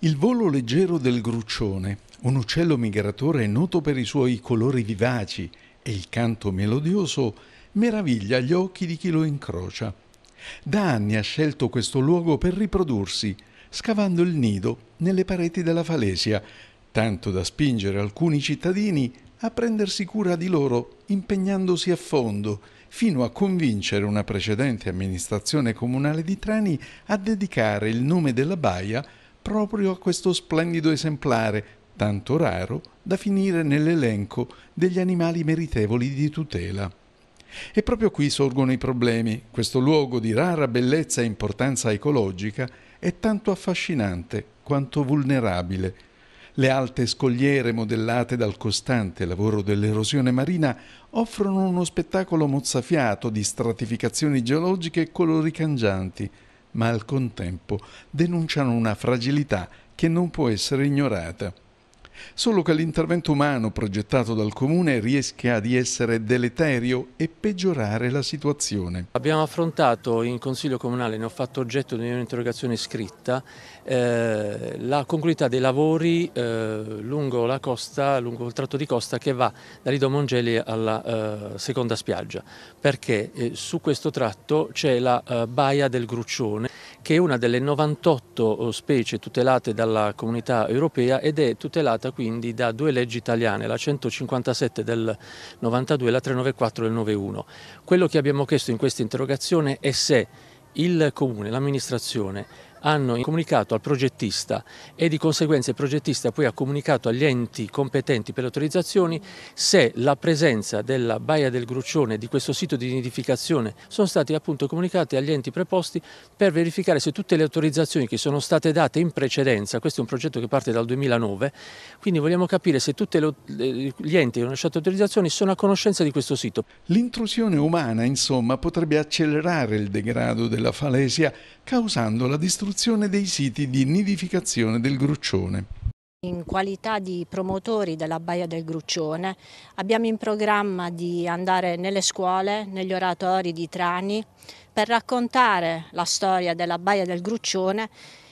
Il volo leggero del gruccione, un uccello migratore noto per i suoi colori vivaci e il canto melodioso, meraviglia gli occhi di chi lo incrocia. Da anni ha scelto questo luogo per riprodursi, scavando il nido nelle pareti della falesia, tanto da spingere alcuni cittadini a prendersi cura di loro impegnandosi a fondo, fino a convincere una precedente amministrazione comunale di Trani a dedicare il nome della baia proprio a questo splendido esemplare, tanto raro da finire nell'elenco degli animali meritevoli di tutela. E proprio qui sorgono i problemi. Questo luogo di rara bellezza e importanza ecologica è tanto affascinante quanto vulnerabile. Le alte scogliere modellate dal costante lavoro dell'erosione marina offrono uno spettacolo mozzafiato di stratificazioni geologiche e colori cangianti, ma al contempo denunciano una fragilità che non può essere ignorata. Solo che l'intervento umano progettato dal comune rischia di essere deleterio e peggiorare la situazione. Abbiamo affrontato in Consiglio Comunale, ne ho fatto oggetto di un'interrogazione scritta, eh, la congruità dei lavori eh, lungo la costa, lungo il tratto di costa che va da Lido Mongeli alla eh, seconda spiaggia, perché eh, su questo tratto c'è la eh, baia del Gruccione che è una delle 98 specie tutelate dalla comunità europea ed è tutelata derivata quindi da due leggi italiane, la 157 del 92 e la 394 del 91. Quello che abbiamo chiesto in questa interrogazione è se il comune, l'amministrazione hanno comunicato al progettista e di conseguenza il progettista poi ha comunicato agli enti competenti per le autorizzazioni se la presenza della Baia del Gruccione di questo sito di nidificazione sono stati appunto comunicati agli enti preposti per verificare se tutte le autorizzazioni che sono state date in precedenza, questo è un progetto che parte dal 2009, quindi vogliamo capire se tutti gli enti che hanno lasciato autorizzazioni sono a conoscenza di questo sito. L'intrusione umana insomma potrebbe accelerare il degrado della falesia causando la distruzione ricostruzione dei siti di nidificazione del gruccione. In qualità di promotori della Baia del Gruccione abbiamo in programma di andare nelle scuole, negli oratori di Trani per raccontare la storia della Baia del Gruccione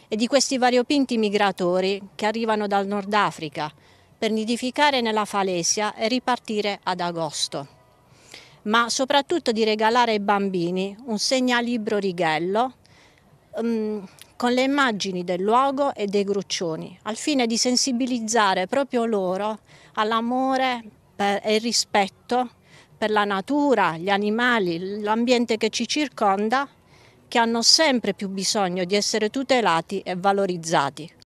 e di questi variopinti migratori che arrivano dal Nord Africa per nidificare nella Falesia e ripartire ad agosto. Ma soprattutto di regalare ai bambini un segnalibro righello mm, con le immagini del luogo e dei gruccioni, al fine di sensibilizzare proprio loro all'amore e il rispetto per la natura, gli animali, l'ambiente che ci circonda, che hanno sempre più bisogno di essere tutelati e valorizzati.